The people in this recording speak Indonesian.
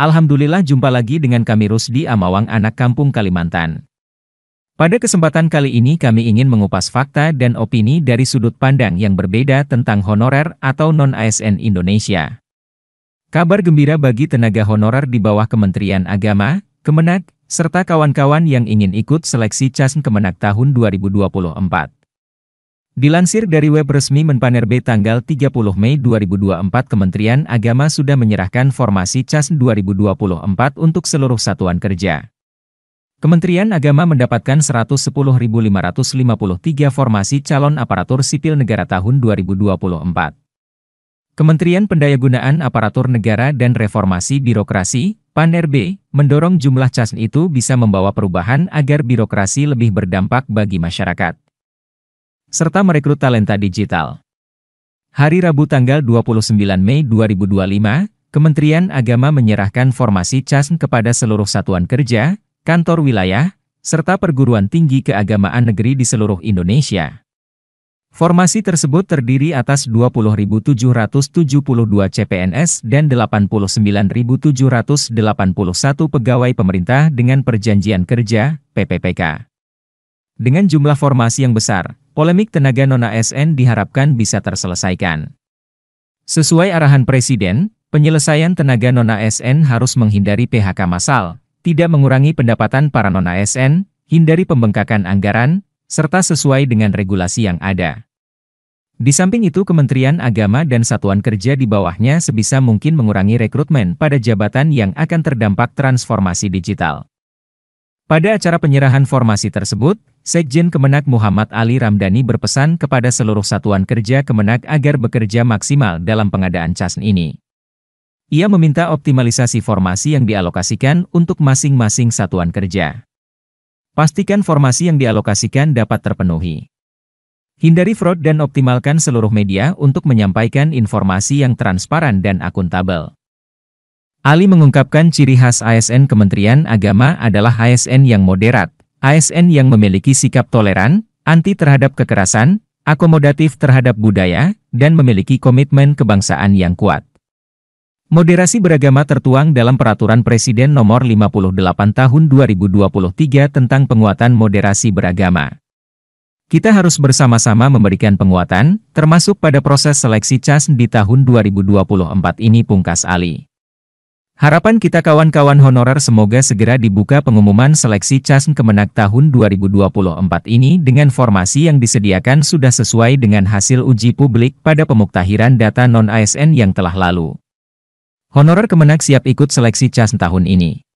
Alhamdulillah jumpa lagi dengan kami Rusdi Amawang anak kampung Kalimantan. Pada kesempatan kali ini kami ingin mengupas fakta dan opini dari sudut pandang yang berbeda tentang honorer atau non-ASN Indonesia. Kabar gembira bagi tenaga honorer di bawah Kementerian Agama, Kemenag, serta kawan-kawan yang ingin ikut seleksi CASN Kemenag tahun 2024. Dilansir dari web resmi Menpanerbe tanggal 30 Mei 2024 Kementerian Agama sudah menyerahkan formasi CAS 2024 untuk seluruh satuan kerja. Kementerian Agama mendapatkan 110.553 formasi calon aparatur sipil negara tahun 2024. Kementerian Pendayagunaan Aparatur Negara dan Reformasi Birokrasi, PANRB, mendorong jumlah CAS itu bisa membawa perubahan agar birokrasi lebih berdampak bagi masyarakat serta merekrut talenta digital. Hari Rabu tanggal 29 Mei 2025, Kementerian Agama menyerahkan formasi CASN kepada seluruh satuan kerja, kantor wilayah, serta perguruan tinggi keagamaan negeri di seluruh Indonesia. Formasi tersebut terdiri atas 20.772 CPNS dan 89.781 pegawai pemerintah dengan perjanjian kerja, PPPK. Dengan jumlah formasi yang besar, polemik tenaga non-ASN diharapkan bisa terselesaikan. Sesuai arahan Presiden, penyelesaian tenaga non-ASN harus menghindari PHK massal, tidak mengurangi pendapatan para non-ASN, hindari pembengkakan anggaran, serta sesuai dengan regulasi yang ada. Di samping itu Kementerian Agama dan Satuan Kerja di bawahnya sebisa mungkin mengurangi rekrutmen pada jabatan yang akan terdampak transformasi digital. Pada acara penyerahan formasi tersebut, Sekjen Kemenak Muhammad Ali Ramdhani berpesan kepada seluruh satuan kerja Kemenak agar bekerja maksimal dalam pengadaan CASN ini. Ia meminta optimalisasi formasi yang dialokasikan untuk masing-masing satuan kerja. Pastikan formasi yang dialokasikan dapat terpenuhi. Hindari fraud dan optimalkan seluruh media untuk menyampaikan informasi yang transparan dan akuntabel. Ali mengungkapkan ciri khas ASN Kementerian Agama adalah ASN yang moderat, ASN yang memiliki sikap toleran, anti terhadap kekerasan, akomodatif terhadap budaya, dan memiliki komitmen kebangsaan yang kuat. Moderasi beragama tertuang dalam Peraturan Presiden Nomor 58 Tahun 2023 tentang penguatan moderasi beragama. Kita harus bersama-sama memberikan penguatan, termasuk pada proses seleksi CAS di tahun 2024 ini pungkas Ali. Harapan kita kawan-kawan honorer semoga segera dibuka pengumuman seleksi CASM Kemenak tahun 2024 ini dengan formasi yang disediakan sudah sesuai dengan hasil uji publik pada pemuktahiran data non-ASN yang telah lalu. Honorer Kemenak siap ikut seleksi CASM tahun ini.